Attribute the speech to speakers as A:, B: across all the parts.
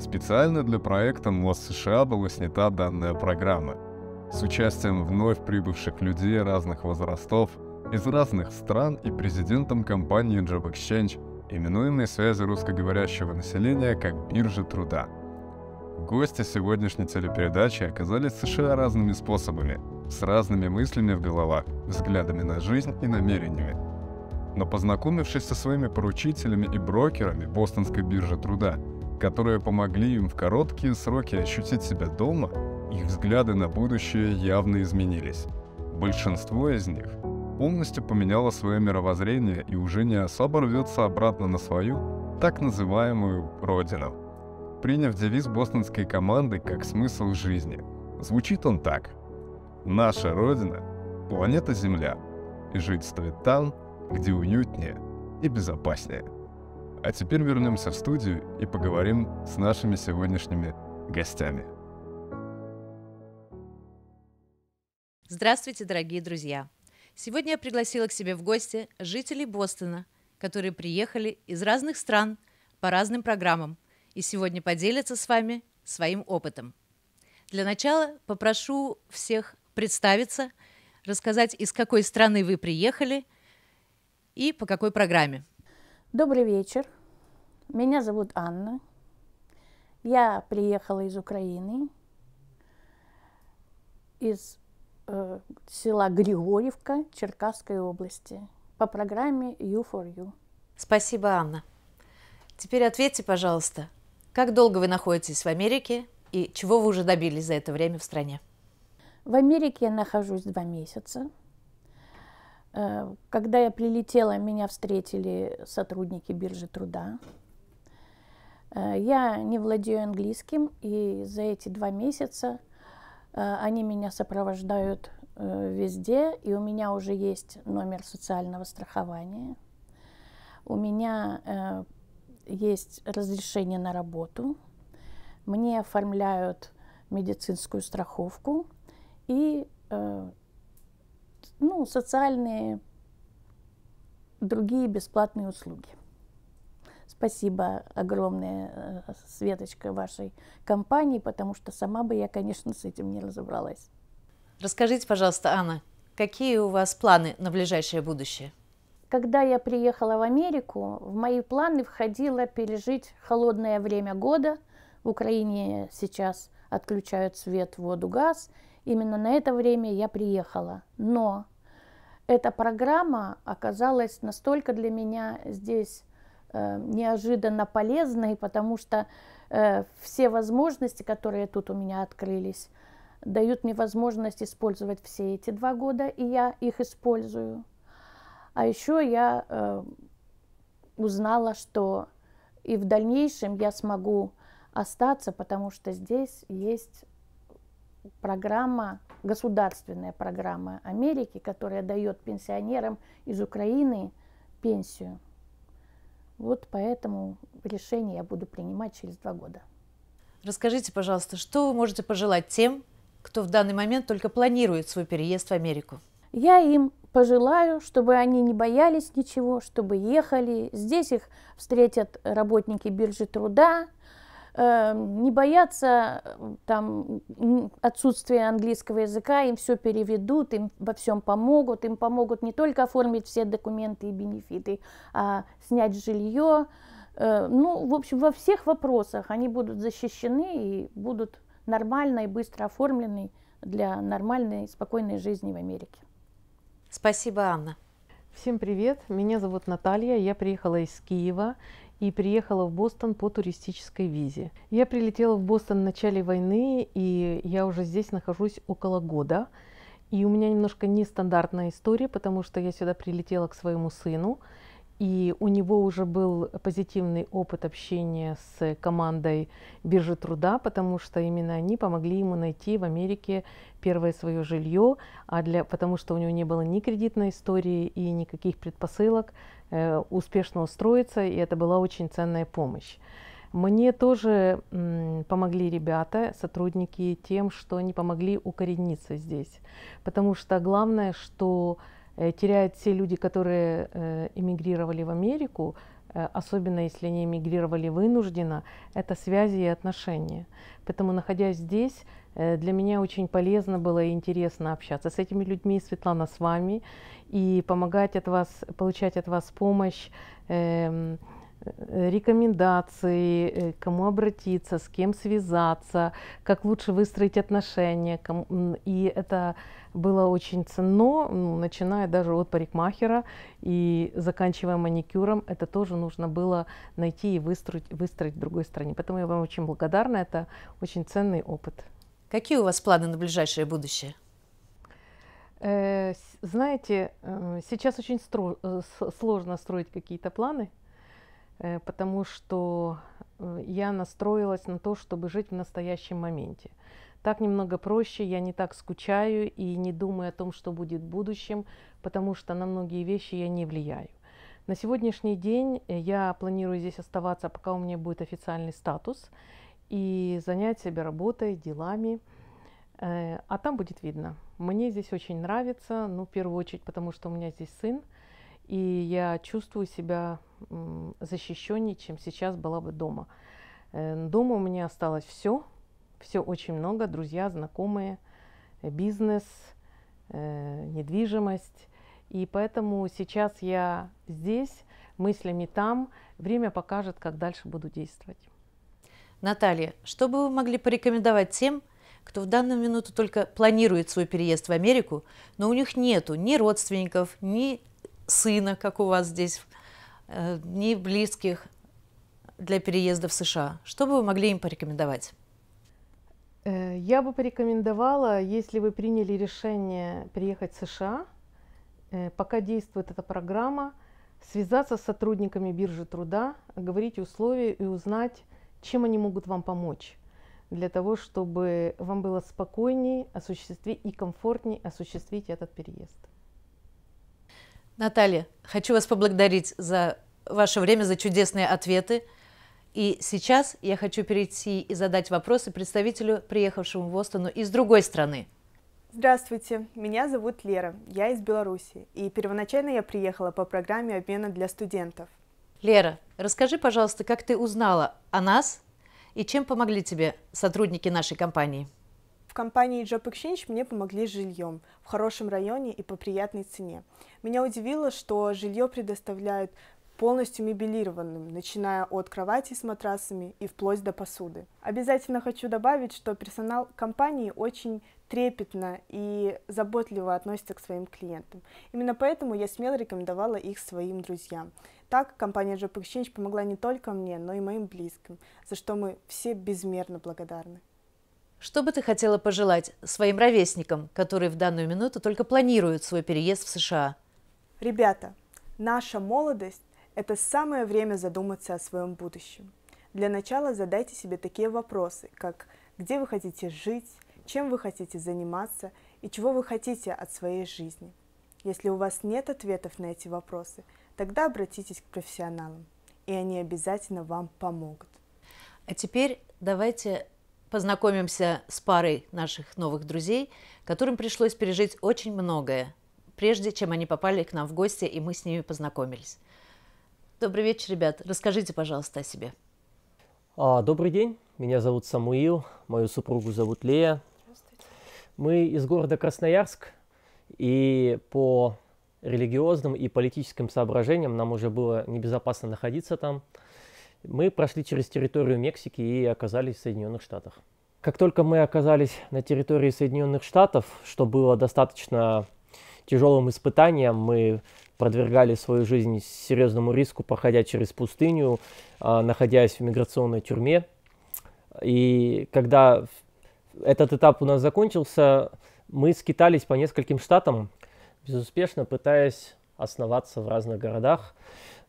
A: Специально для проекта МОЗ США была снята данная программа с участием вновь прибывших людей разных возрастов из разных стран и президентом компании Job Exchange, именуемой связи русскоговорящего населения как биржа труда. Гости сегодняшней телепередачи оказались в США разными способами, с разными мыслями в головах, взглядами на жизнь и намерениями. Но познакомившись со своими поручителями и брокерами Бостонской биржи труда – которые помогли им в короткие сроки ощутить себя дома, их взгляды на будущее явно изменились. Большинство из них полностью поменяло свое мировоззрение и уже не особо рвется обратно на свою так называемую «родину», приняв девиз бостонской команды как смысл жизни. Звучит он так. «Наша Родина — планета Земля, и жить стоит там, где уютнее и безопаснее». А теперь вернемся в студию и поговорим с нашими сегодняшними гостями.
B: Здравствуйте, дорогие друзья! Сегодня я пригласила к себе в гости жителей Бостона, которые приехали из разных стран по разным программам и сегодня поделятся с вами своим опытом. Для начала попрошу всех представиться, рассказать, из какой страны вы приехали и по какой программе – Добрый вечер. Меня зовут Анна.
C: Я приехала из Украины, из э, села Григорьевка Черкасской области по программе
B: You for You. Спасибо, Анна. Теперь ответьте, пожалуйста, как долго вы находитесь в Америке и чего вы уже добились за это время в стране? В
C: Америке я нахожусь два месяца. Э, когда я прилетела, меня встретили сотрудники биржи труда. Э, я не владею английским, и за эти два месяца э, они меня сопровождают везде, и у меня уже есть номер социального страхования. У меня есть разрешение на работу. Мне оформляют медицинскую страховку и ну, социальные, другие бесплатные услуги. Спасибо огромное, э, Светочка, вашей компании, потому что сама бы я, конечно, с этим не разобралась.
B: Расскажите, пожалуйста, Анна, какие у вас планы на ближайшее будущее?
C: Когда я приехала в Америку, в мои планы входило пережить холодное время года. В Украине сейчас отключают свет, воду, газ. Именно на это время я приехала. Но эта программа оказалась настолько для меня здесь э, неожиданно полезной, потому что э, все возможности, которые тут у меня открылись, дают мне возможность использовать все эти два года, и я их использую. А еще я э, узнала, что и в дальнейшем я смогу остаться, потому что здесь есть программа, государственная программа Америки, которая дает пенсионерам из Украины пенсию. Вот поэтому решение я буду принимать через два года.
B: Расскажите, пожалуйста, что вы можете пожелать тем, кто в данный момент только планирует свой переезд в Америку?
C: Я им пожелаю, чтобы они не боялись ничего, чтобы ехали. Здесь их встретят работники биржи труда, Эм, не боятся там отсутствия английского языка, им все переведут, им во всем помогут, им помогут не только оформить все документы и бенефиты, а снять жилье. Э, ну, в общем, во всех вопросах они будут защищены и будут нормально и быстро оформлены для нормальной,
D: спокойной жизни в Америке. Спасибо, Анна. Всем привет, меня зовут Наталья, я приехала из Киева и приехала в Бостон по туристической визе. Я прилетела в Бостон в начале войны, и я уже здесь нахожусь около года. И у меня немножко нестандартная история, потому что я сюда прилетела к своему сыну, и у него уже был позитивный опыт общения с командой биржи труда, потому что именно они помогли ему найти в Америке первое свое жилье, а для, потому что у него не было ни кредитной истории и никаких предпосылок э, успешно устроиться, и это была очень ценная помощь. Мне тоже м, помогли ребята, сотрудники, тем, что они помогли укорениться здесь, потому что главное, что Э, теряют те люди, которые э, эмигрировали в Америку, э, особенно если они эмигрировали вынужденно, это связи и отношения. Поэтому, находясь здесь, для меня очень полезно было и интересно общаться с этими людьми, Светлана, с вами, и помогать от вас, получать от вас помощь, эм, Э, рекомендации, э, кому обратиться, с кем связаться, как лучше выстроить отношения. И это было очень ценно, начиная даже от парикмахера и заканчивая маникюром. Это тоже нужно было найти и выстроить, выстроить в другой стране. Поэтому я вам очень благодарна. Это очень ценный опыт.
B: Какие у вас планы на ближайшее будущее?
D: Э, знаете, сейчас очень сложно строить какие-то планы, Э, потому что э, я настроилась на то, чтобы жить в настоящем моменте. Так немного проще, я не так скучаю и не думаю о том, что будет в будущем, потому что на многие вещи я не влияю. На сегодняшний день э, я планирую здесь оставаться, пока у меня будет официальный статус, и занять себя работой, делами. А там будет видно. Мне здесь очень нравится, ну, в первую очередь, потому что у меня здесь сын – и я чувствую себя защищеннее, чем сейчас была бы дома. Э, дома у меня осталось все, все очень много, друзья, знакомые, э, бизнес, э, недвижимость. И поэтому сейчас я здесь, мыслями там, время покажет, как дальше
B: буду действовать. Наталья, что бы вы могли порекомендовать тем, кто в данную минуту только планирует свой переезд в Америку, но у них нету ни родственников, ни сына, как у вас здесь, э, ни близких для переезда в США. Что бы вы могли им порекомендовать?
D: Э, я бы порекомендовала, если вы приняли решение приехать в США, э, пока действует эта программа, связаться с сотрудниками биржи труда, говорить условия и узнать, чем они могут вам помочь для того, чтобы вам было спокойнее осуществить и комфортнее
B: осуществить этот переезд. Наталья, хочу вас поблагодарить за ваше время, за чудесные ответы. И сейчас я хочу перейти и задать вопросы представителю, приехавшему в Остону из другой страны.
E: Здравствуйте, меня зовут Лера, я из Беларуси, и первоначально я приехала по программе обмена для студентов.
B: Лера, расскажи, пожалуйста, как ты узнала о нас и чем помогли тебе сотрудники нашей компании?
E: компании Job Exchange мне помогли с жильем в хорошем районе и по приятной цене. Меня удивило, что жилье предоставляют полностью мебелированным, начиная от кровати с матрасами и вплоть до посуды. Обязательно хочу добавить, что персонал компании очень трепетно и заботливо относится к своим клиентам. Именно поэтому я смело рекомендовала их своим друзьям. Так компания Job Exchange помогла не только мне, но и моим близким, за что мы все безмерно благодарны.
B: Что бы ты хотела пожелать своим ровесникам, которые в данную минуту только планируют свой переезд в США? Ребята,
E: наша молодость – это самое время задуматься о своем будущем. Для начала задайте себе такие вопросы, как где вы хотите жить, чем вы хотите заниматься и чего вы хотите от своей жизни. Если у вас нет ответов на эти вопросы, тогда обратитесь к профессионалам, и они обязательно вам помогут. А теперь
B: давайте познакомимся с парой наших новых друзей, которым пришлось пережить очень многое, прежде чем они попали к нам в гости, и мы с ними познакомились. Добрый вечер, ребят. Расскажите, пожалуйста, о себе.
F: А, добрый день. Меня зовут Самуил, мою супругу зовут Лея. Здравствуйте. Мы из города Красноярск, и по религиозным и политическим соображениям нам уже было небезопасно находиться там мы прошли через территорию Мексики и оказались в Соединенных Штатах. Как только мы оказались на территории Соединенных Штатов, что было достаточно тяжелым испытанием, мы продвергали свою жизнь серьезному риску, проходя через пустыню, а, находясь в миграционной тюрьме. И когда этот этап у нас закончился, мы скитались по нескольким штатам, безуспешно пытаясь основаться в разных городах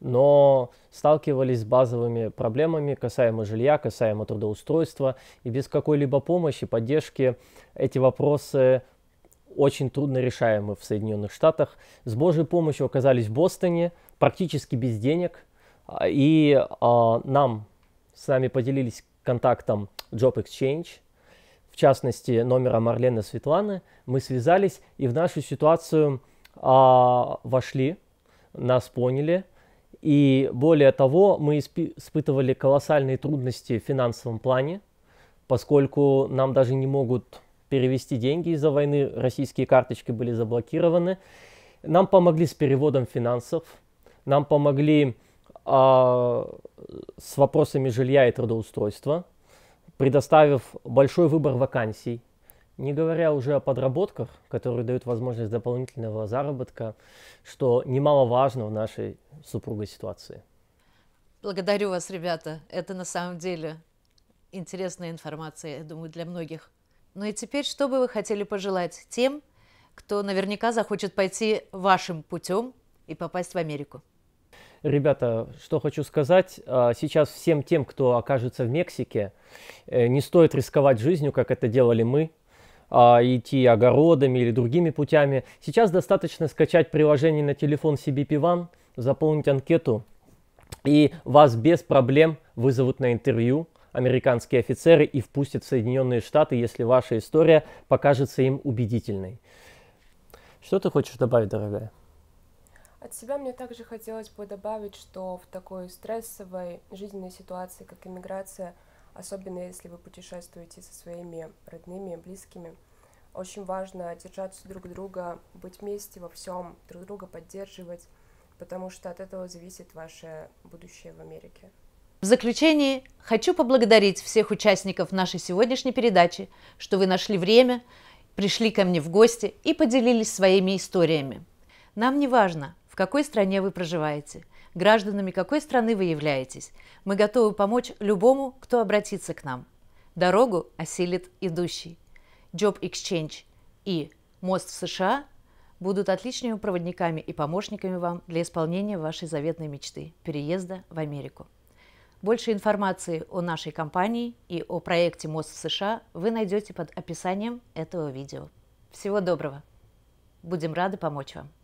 F: но сталкивались с базовыми проблемами касаемо жилья, касаемо трудоустройства, и без какой-либо помощи, поддержки эти вопросы очень трудно решаемы в Соединенных Штатах. С Божьей помощью оказались в Бостоне, практически без денег, а, и э, нам с нами поделились контактом Job Exchange, в частности, номера Марлены Светланы. Мы связались и в нашу ситуацию э, вошли, нас поняли – и более того, мы испытывали колоссальные трудности в финансовом плане, поскольку нам даже не могут перевести деньги из-за войны, российские карточки были заблокированы. Нам помогли с переводом финансов, нам помогли э, с вопросами жилья и трудоустройства, предоставив большой выбор вакансий, не говоря уже о подработках, которые дают возможность дополнительного заработка, что немаловажно в нашей супругой ситуации.
B: Благодарю вас, ребята. Это на самом деле интересная информация, я думаю, для многих. Ну и теперь, что бы вы хотели пожелать тем, кто наверняка захочет пойти вашим путем и попасть в Америку?
F: Ребята, что хочу сказать, а, сейчас всем тем, кто окажется в Мексике, э, не стоит рисковать жизнью, как это делали мы, а, идти огородами или другими путями. Сейчас достаточно скачать приложение на телефон CBP One, заполнить анкету, и вас без проблем вызовут на интервью американские офицеры и впустят в Соединенные Штаты, если ваша история покажется им убедительной. Что ты хочешь добавить, дорогая?
E: От себя мне также хотелось бы добавить, что в такой стрессовой жизненной ситуации, как иммиграция – особенно если вы путешествуете со своими родными, близкими. Очень важно держаться друг друга, быть вместе во всем, друг друга поддерживать, потому что от этого зависит ваше будущее в Америке.
B: В заключении хочу поблагодарить всех участников нашей сегодняшней передачи, что вы нашли время, пришли ко мне в гости и поделились своими историями. Нам не важно, в какой стране вы проживаете – Гражданами какой страны вы являетесь? Мы готовы помочь любому, кто обратится к нам. Дорогу осилит идущий. Job Exchange и Мост в США будут отличными проводниками и помощниками вам для исполнения вашей заветной мечты – переезда в Америку. Больше информации о нашей компании и о проекте «Мост в США» вы найдете под описанием этого видео. Всего доброго! Будем рады помочь вам!